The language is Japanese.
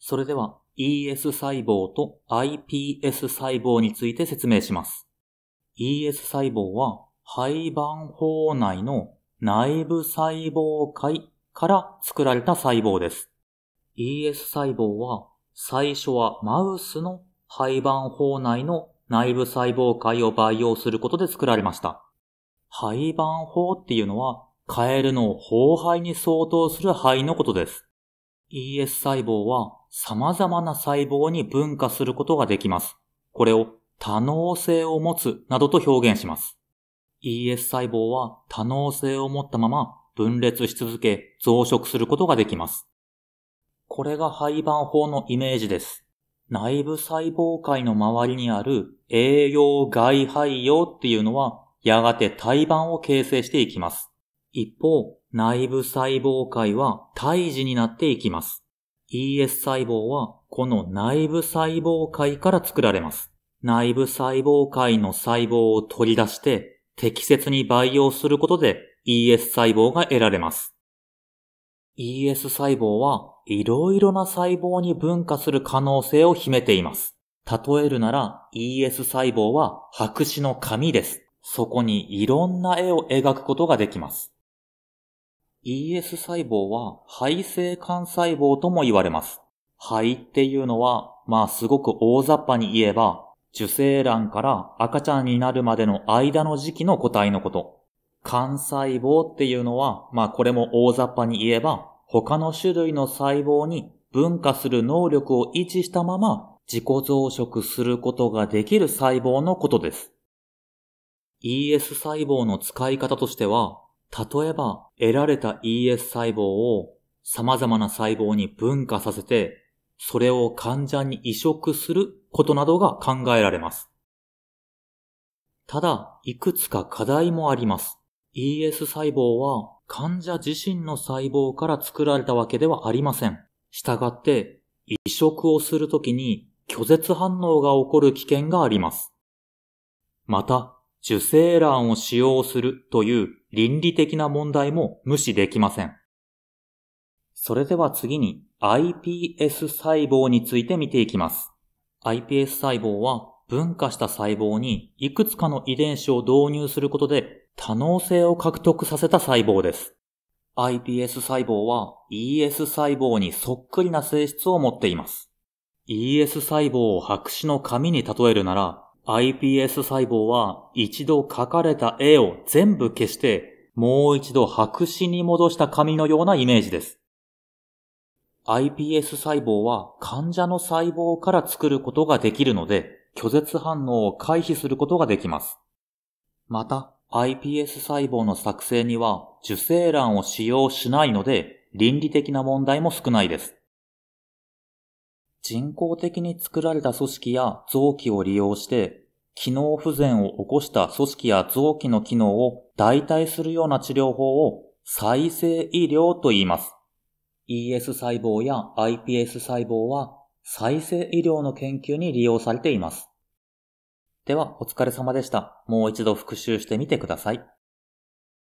それでは ES 細胞と iPS 細胞について説明します。ES 細胞は肺盤胞内の内部細胞界から作られた細胞です。ES 細胞は最初はマウスの肺盤胞内の内部細胞界を培養することで作られました。肺盤胞っていうのはカエルの胞肺に相当する肺のことです。ES 細胞は様々な細胞に分化することができます。これを多能性を持つなどと表現します。ES 細胞は多能性を持ったまま分裂し続け増殖することができます。これが廃盤法のイメージです。内部細胞界の周りにある栄養外廃葉っていうのはやがて胎盤を形成していきます。一方、内部細胞界は胎児になっていきます。ES 細胞はこの内部細胞界から作られます。内部細胞界の細胞を取り出して適切に培養することで ES 細胞が得られます。ES 細胞はいろいろな細胞に分化する可能性を秘めています。例えるなら ES 細胞は白紙の紙です。そこにいろんな絵を描くことができます。ES 細胞は肺性幹細胞とも言われます。肺っていうのは、まあすごく大雑把に言えば、受精卵から赤ちゃんになるまでの間の時期の個体のこと。幹細胞っていうのは、まあこれも大雑把に言えば、他の種類の細胞に分化する能力を維持したまま自己増殖することができる細胞のことです。ES 細胞の使い方としては、例えば、得られた ES 細胞を様々な細胞に分化させて、それを患者に移植することなどが考えられます。ただ、いくつか課題もあります。ES 細胞は患者自身の細胞から作られたわけではありません。したがって、移植をするときに拒絶反応が起こる危険があります。また、受精卵を使用するという倫理的な問題も無視できません。それでは次に iPS 細胞について見ていきます。iPS 細胞は分化した細胞にいくつかの遺伝子を導入することで多能性を獲得させた細胞です。iPS 細胞は ES 細胞にそっくりな性質を持っています。ES 細胞を白紙の紙に例えるなら、iPS 細胞は一度書かれた絵を全部消して、もう一度白紙に戻した紙のようなイメージです。iPS 細胞は患者の細胞から作ることができるので、拒絶反応を回避することができます。また、iPS 細胞の作成には受精卵を使用しないので、倫理的な問題も少ないです。人工的に作られた組織や臓器を利用して、機能不全を起こした組織や臓器の機能を代替するような治療法を再生医療と言います。ES 細胞や iPS 細胞は再生医療の研究に利用されています。では、お疲れ様でした。もう一度復習してみてください。